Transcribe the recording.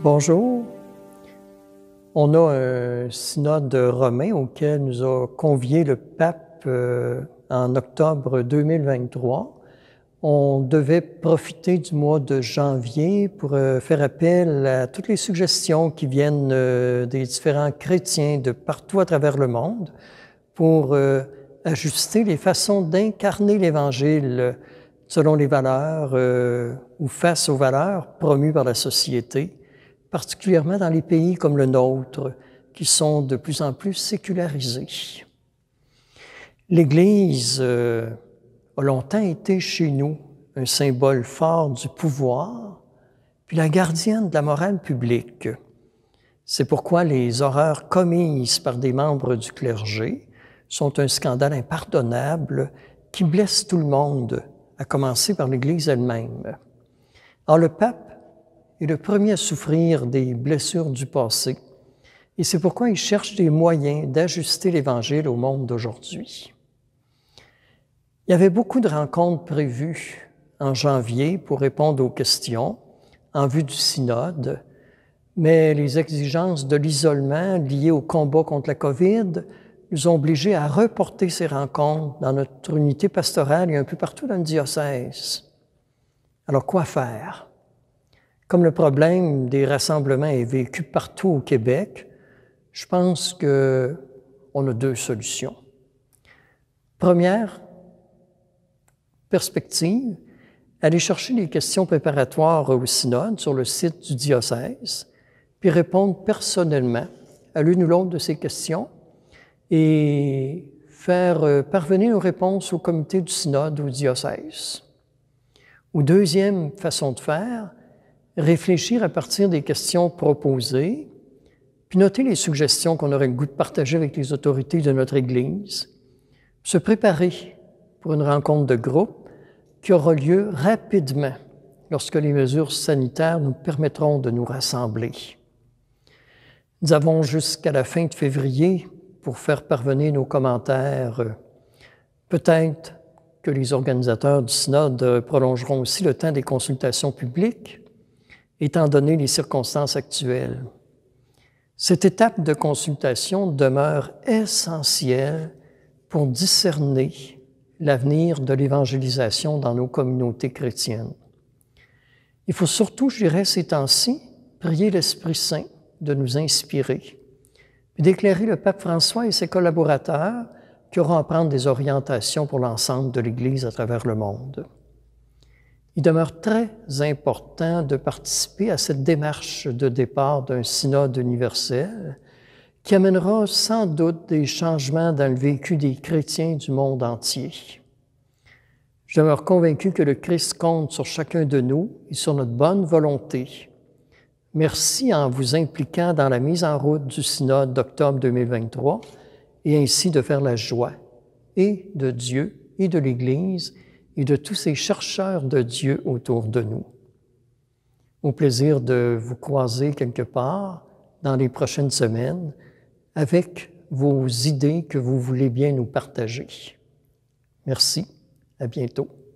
Bonjour. On a un synode romain auquel nous a convié le pape euh, en octobre 2023. On devait profiter du mois de janvier pour euh, faire appel à toutes les suggestions qui viennent euh, des différents chrétiens de partout à travers le monde pour ajuster les façons d'incarner l'Évangile selon les valeurs ou face aux valeurs promues par la société particulièrement dans les pays comme le nôtre, qui sont de plus en plus sécularisés. L'Église euh, a longtemps été chez nous un symbole fort du pouvoir, puis la gardienne de la morale publique. C'est pourquoi les horreurs commises par des membres du clergé sont un scandale impardonnable qui blesse tout le monde, à commencer par l'Église elle-même. Or, le pape est le premier à souffrir des blessures du passé. Et c'est pourquoi il cherche des moyens d'ajuster l'Évangile au monde d'aujourd'hui. Il y avait beaucoup de rencontres prévues en janvier pour répondre aux questions en vue du synode, mais les exigences de l'isolement liées au combat contre la COVID nous ont obligés à reporter ces rencontres dans notre unité pastorale et un peu partout dans le diocèse. Alors quoi faire comme le problème des rassemblements est vécu partout au Québec, je pense qu'on a deux solutions. Première perspective, aller chercher les questions préparatoires au synode sur le site du diocèse, puis répondre personnellement à l'une ou l'autre de ces questions et faire euh, parvenir nos réponses au comité du synode ou au diocèse. Ou deuxième façon de faire, réfléchir à partir des questions proposées, puis noter les suggestions qu'on aurait le goût de partager avec les autorités de notre Église, se préparer pour une rencontre de groupe qui aura lieu rapidement lorsque les mesures sanitaires nous permettront de nous rassembler. Nous avons jusqu'à la fin de février pour faire parvenir nos commentaires. Peut-être que les organisateurs du synode prolongeront aussi le temps des consultations publiques étant donné les circonstances actuelles. Cette étape de consultation demeure essentielle pour discerner l'avenir de l'évangélisation dans nos communautés chrétiennes. Il faut surtout, je dirais, ces temps-ci, prier l'Esprit Saint de nous inspirer, puis d'éclairer le pape François et ses collaborateurs qui auront à prendre des orientations pour l'ensemble de l'Église à travers le monde il demeure très important de participer à cette démarche de départ d'un synode universel qui amènera sans doute des changements dans le vécu des chrétiens du monde entier. Je demeure convaincu que le Christ compte sur chacun de nous et sur notre bonne volonté. Merci en vous impliquant dans la mise en route du synode d'octobre 2023 et ainsi de faire la joie et de Dieu et de l'Église et de tous ces chercheurs de Dieu autour de nous. Au plaisir de vous croiser quelque part dans les prochaines semaines avec vos idées que vous voulez bien nous partager. Merci, à bientôt.